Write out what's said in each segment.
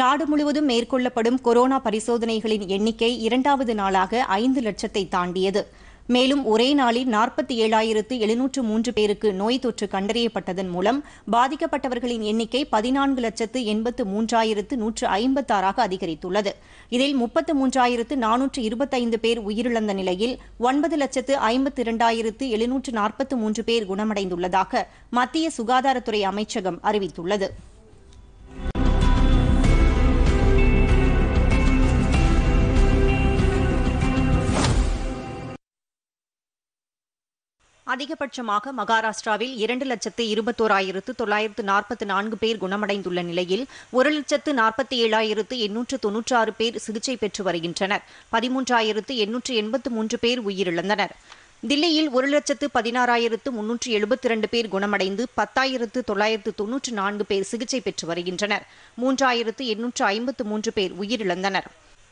நாடு முழுவதும் மேற்கொள்ளப்படும் கொரோனா பரிசோதனைகளின் எண்ணிக்கை இரண்டாவது நாளாக ஐந்து லட்சத்தை தாண்டியது மேலும் ஒரே நாளில் நாற்பத்தி ஏழாயிரத்து எழுநூற்று மூன்று பேருக்கு நோய் தொற்று கண்டறியப்பட்டதன் மூலம் பாதிக்கப்பட்டவர்களின் எண்ணிக்கை பதினான்கு லட்சத்து எண்பத்து மூன்றாயிரத்து நூற்று ஐம்பத்தாறாக அதிகரித்துள்ளது இதில் முப்பத்து மூன்றாயிரத்து நானூற்று இருபத்தைந்து பேர் உயிரிழந்த நிலையில் ஒன்பது லட்சத்து ஐம்பத்தி இரண்டாயிரத்து எழுநூற்று நாற்பத்து மூன்று பேர் குணமடைந்துள்ளதாக மத்திய சுகாதாரத்துறை அமைச்சகம் அறிவித்துள்ளது அதிகபட்சமாக மகாராஷ்டிராவில் இரண்டு லட்சத்து இருபத்தோராயிரத்து தொள்ளாயிரத்து நாற்பத்தி நான்கு பேர் குணமடைந்துள்ள நிலையில் ஒரு லட்சத்து நாற்பத்தி ஏழாயிரத்து எண்ணூற்று தொன்னூற்றாறு பேர் சிகிச்சை பெற்று வருகின்றனர் பதிமூன்றாயிரத்து எண்ணூற்று எண்பத்து மூன்று பேர் உயிரிழந்தனர் தில்லியில் ஒரு லட்சத்து பதினாறாயிரத்து முன்னூற்று எழுபத்தி இரண்டு பேர் குணமடைந்து பத்தாயிரத்து தொள்ளாயிரத்து தொன்னூற்று நான்கு பேர் சிகிச்சை பெற்று வருகின்றனர் மூன்றாயிரத்து எண்ணூற்று ஐம்பத்து மூன்று பேர் உயிரிழந்தனர்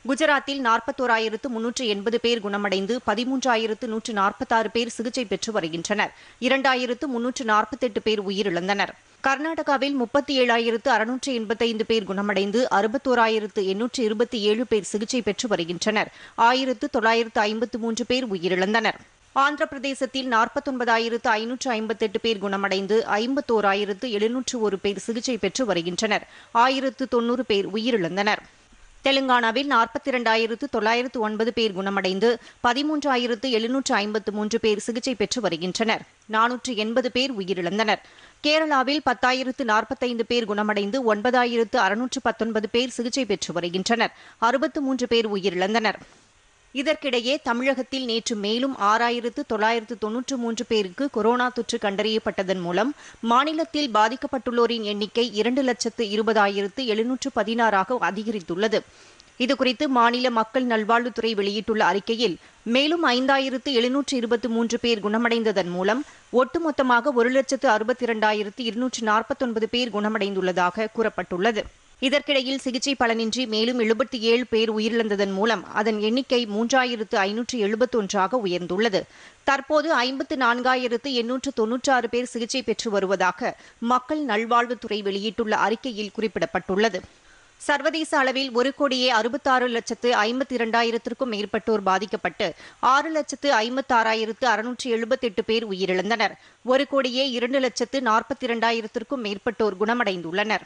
குஜராத்தில் நாற்பத்தோராயிரத்து முன்னூற்று எண்பது பேர் குணமடைந்து பதிமூன்றாயிரத்து நூற்று நாற்பத்தாறு பேர் சிகிச்சை பெற்று வருகின்றனர் இரண்டாயிரத்து முன்னூற்று நாற்பத்தெட்டு பேர் உயிரிழந்தனர் கர்நாடகாவில் முப்பத்தி ஏழாயிரத்து அறுநூற்று எண்பத்தைந்து பேர் குணமடைந்து அறுபத்தோராயிரத்து எண்ணூற்று இருபத்தி ஏழு பேர் சிகிச்சை பெற்று வருகின்றனர் ஆயிரத்து தொள்ளாயிரத்து ஐம்பத்து மூன்று பேர் உயிரிழந்தனர் ஆந்திர பிரதேசத்தில் நாற்பத்தொன்பதாயிரத்து ஐநூற்று ஐம்பத்தெட்டு பேர் குணமடைந்து ஐம்பத்தோராயிரத்து எழுநூற்று ஒரு பேர் சிகிச்சை பெற்று வருகின்றனர் ஆயிரத்து தொன்னூறு பேர் உயிரிழந்தனர் தெலுங்கானாவில் நாற்பத்தி இரண்டாயிரத்து தொள்ளாயிரத்து ஒன்பது பேர் குணமடைந்து பதிமூன்றாயிரத்து எழுநூற்று ஐம்பத்து மூன்று பேர் சிகிச்சை பெற்று வருகின்றனர் நானூற்று எண்பது பேர் உயிரிழந்தனர் கேரளாவில் பத்தாயிரத்து நாற்பத்தைந்து பேர் குணமடைந்து ஒன்பதாயிரத்து அறுநூற்று பத்தொன்பது பேர் சிகிச்சை பெற்று வருகின்றனர் அறுபத்து மூன்று பேர் உயிரிழந்தனர் இதற்கிடையே தமிழகத்தில் நேற்று மேலும் ஆறாயிரத்து தொள்ளாயிரத்து தொன்னூற்று மூன்று பேருக்கு கொரோனா தொற்று கண்டறியப்பட்டதன் மூலம் மாநிலத்தில் பாதிக்கப்பட்டுள்ளோரின் எண்ணிக்கை இரண்டு லட்சத்து இருபதாயிரத்து எழுநூற்று பதினாறாக அதிகரித்துள்ளது இதுகுறித்து மாநில மக்கள் நல்வாழ்வுத்துறை வெளியிட்டுள்ள அறிக்கையில் மேலும் ஐந்தாயிரத்து எழுநூற்று இருபத்தி மூன்று பேர் குணமடைந்ததன் மூலம் ஒட்டுமொத்தமாக ஒரு லட்சத்து அறுபத்தி இரண்டாயிரத்து இருநூற்று நாற்பத்தொன்பது பேர் குணமடைந்துள்ளதாக கூறப்பட்டுள்ளது இதற்கிடையில் சிகிச்சை பலனின்றி மேலும் எழுபத்தி ஏழு பேர் உயிரிழந்ததன் மூலம் அதன் எண்ணிக்கை மூன்றாயிரத்து ஐநூற்று ஒன்றாக உயர்ந்துள்ளது தற்போது ஐம்பத்து நான்காயிரத்து எண்ணூற்று தொன்னூற்றாறு பேர் சிகிச்சை பெற்று வருவதாக மக்கள் நல்வாழ்வுத்துறை வெளியிட்டுள்ள அறிக்கையில் குறிப்பிடப்பட்டுள்ளது சர்வதேச அளவில் ஒரு கோடியே அறுபத்தாறு லட்சத்து ஐம்பத்தி இரண்டாயிரத்திற்கும் மேற்பட்டோர் பாதிக்கப்பட்டு ஆறு லட்சத்து ஐம்பத்தாறாயிரத்து எழுபத்தி எழுபத்தெட்டு பேர் உயிரிழந்தனர் ஒரு கோடியே இரண்டு லட்சத்து நாற்பத்தி இரண்டாயிரத்திற்கும் மேற்பட்டோர் குணமடைந்துள்ளனர்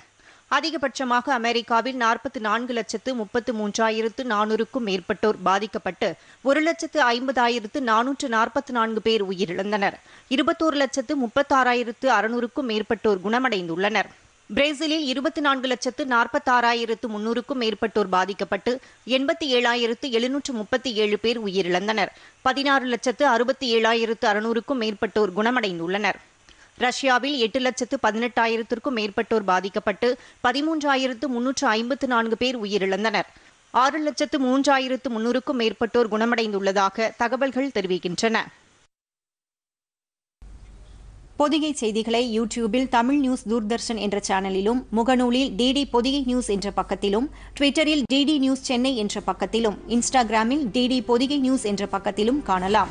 அதிகபட்சமாக அமெரிக்காவில் நாற்பத்தி நான்கு லட்சத்து முப்பத்து மூன்றாயிரத்து நானூறுக்கும் மேற்பட்டோர் பாதிக்கப்பட்டு ஒரு லட்சத்து ஐம்பதாயிரத்து நானூற்று நாற்பத்தி நான்கு பேர் உயிரிழந்தனர் இருபத்தோரு லட்சத்து முப்பத்தாறாயிரத்து அறுநூறுக்கும் மேற்பட்டோர் குணமடைந்துள்ளனர் பிரேசிலில் இருபத்தி நான்கு லட்சத்து நாற்பத்தாறாயிரத்து முன்னூறுக்கும் மேற்பட்டோர் பாதிக்கப்பட்டு எண்பத்தி ஏழாயிரத்து எழுநூற்று முப்பத்தி ஏழு பேர் உயிரிழந்தனர் பதினாறு லட்சத்து அறுபத்தி ஏழாயிரத்து அறுநூறுக்கும் மேற்பட்டோர் குணமடைந்துள்ளனர் ரஷ்யாவில் எட்டு லட்சத்து பதினெட்டாயிரத்திற்கும் மேற்பட்டோர் பாதிக்கப்பட்டு பதிமூன்றாயிரத்து முன்னூற்று ஐம்பத்து நான்கு பேர் உயிரிழந்தனர் ஆறு லட்சத்து மூன்றாயிரத்து முன்னூறுக்கும் மேற்பட்டோர் குணமடைந்துள்ளதாக தகவல்கள் தெரிவிக்கின்றன பொதிகை செய்திகளை யூடியூபில் தமிழ் நியூஸ் தூர்தர்ஷன் என்ற சேனலிலும் முகநூலில் டிடி பொதிகை நியூஸ் என்ற பக்கத்திலும் ட்விட்டரில் டிடி நியூஸ் சென்னை என்ற பக்கத்திலும் இன்ஸ்டாகிராமில் டிடி பொதிகை நியூஸ் என்ற பக்கத்திலும் காணலாம்